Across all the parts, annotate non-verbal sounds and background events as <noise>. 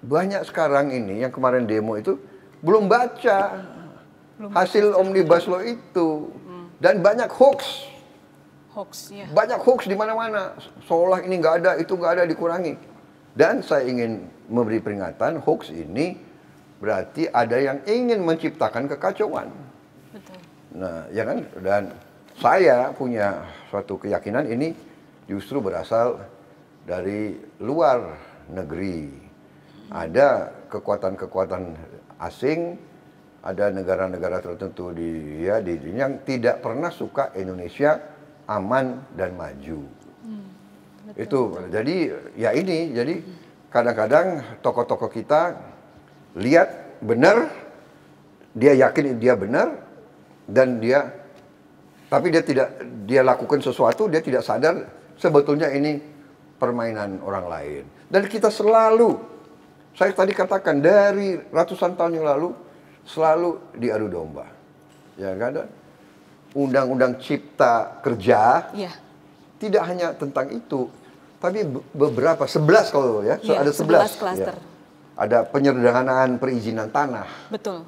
banyak sekarang ini yang kemarin demo itu belum baca belum hasil baca. omnibus law itu hmm. dan banyak hoax. Hoax, ya. Banyak hoax di mana-mana. Seolah ini nggak ada, itu nggak ada dikurangi. Dan saya ingin memberi peringatan hoax ini berarti ada yang ingin menciptakan kekacauan. Betul. Nah, ya kan? Dan saya punya suatu keyakinan ini justru berasal dari luar negeri ada kekuatan-kekuatan asing, ada negara-negara tertentu di ya di dunia yang tidak pernah suka Indonesia aman dan maju. Hmm, itu jadi ya ini jadi kadang-kadang tokoh-tokoh kita lihat benar dia yakin dia benar dan dia tapi dia tidak dia lakukan sesuatu dia tidak sadar sebetulnya ini permainan orang lain dan kita selalu saya tadi katakan dari ratusan tahun yang lalu selalu diadu domba. Ya enggak kan? ada. Undang-undang Cipta Kerja ya. tidak hanya tentang itu, tapi beberapa sebelas kalau ya, ya ada sebelas Sebelas Ya. Ada penyederhanaan perizinan tanah. Betul.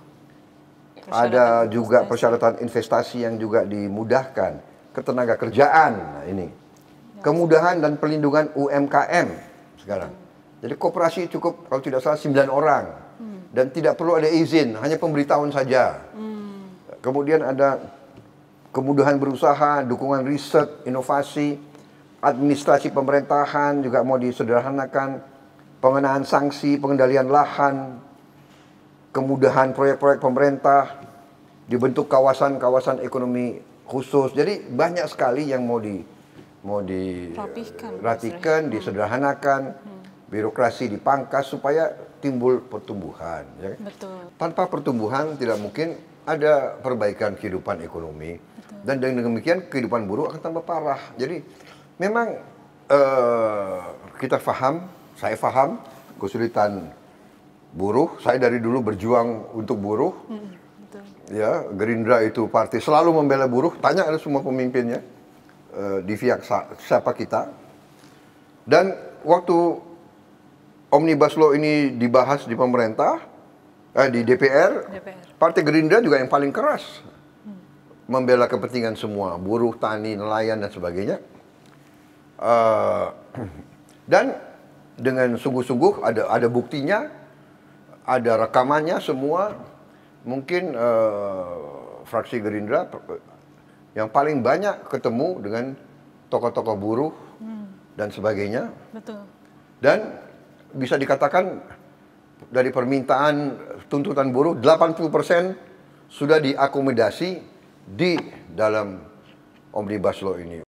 Ada juga persyaratan investasi yang juga dimudahkan, ketenaga kerjaan nah ini. Ya. Kemudahan dan perlindungan UMKM sekarang. Jadi koperasi cukup kalau tidak salah 9 orang hmm. dan tidak perlu ada izin, hanya pemberitahuan saja. Hmm. Kemudian ada kemudahan berusaha, dukungan riset, inovasi, administrasi pemerintahan juga mau disederhanakan, pengenaan sanksi, pengendalian lahan, kemudahan proyek-proyek pemerintah, dibentuk kawasan-kawasan ekonomi khusus. Jadi banyak sekali yang mau di mau dirapikan, disederhanakan. Hmm birokrasi dipangkas supaya timbul pertumbuhan. Ya. Kan? Betul. Tanpa pertumbuhan tidak mungkin ada perbaikan kehidupan ekonomi Betul. dan dengan demikian kehidupan buruh akan tambah parah. Jadi memang uh, kita faham, saya faham kesulitan buruh. Saya dari dulu berjuang untuk buruh. Hmm, betul. Ya, Gerindra itu partai selalu membela buruh. Tanya ada semua pemimpinnya uh, di pihak siapa kita. Dan waktu omnibus law ini dibahas di pemerintah, eh, di DPR, DPR, Partai Gerindra juga yang paling keras hmm. membela kepentingan semua, buruh, tani, nelayan dan sebagainya. Uh, <clears throat> dan dengan sungguh-sungguh ada ada buktinya, ada rekamannya semua. Mungkin uh, fraksi Gerindra eh, yang paling banyak ketemu dengan tokoh-tokoh buruh hmm. dan sebagainya. Betul. Dan bisa dikatakan dari permintaan tuntutan buruh 80% sudah diakomodasi di dalam Omnibus Law ini.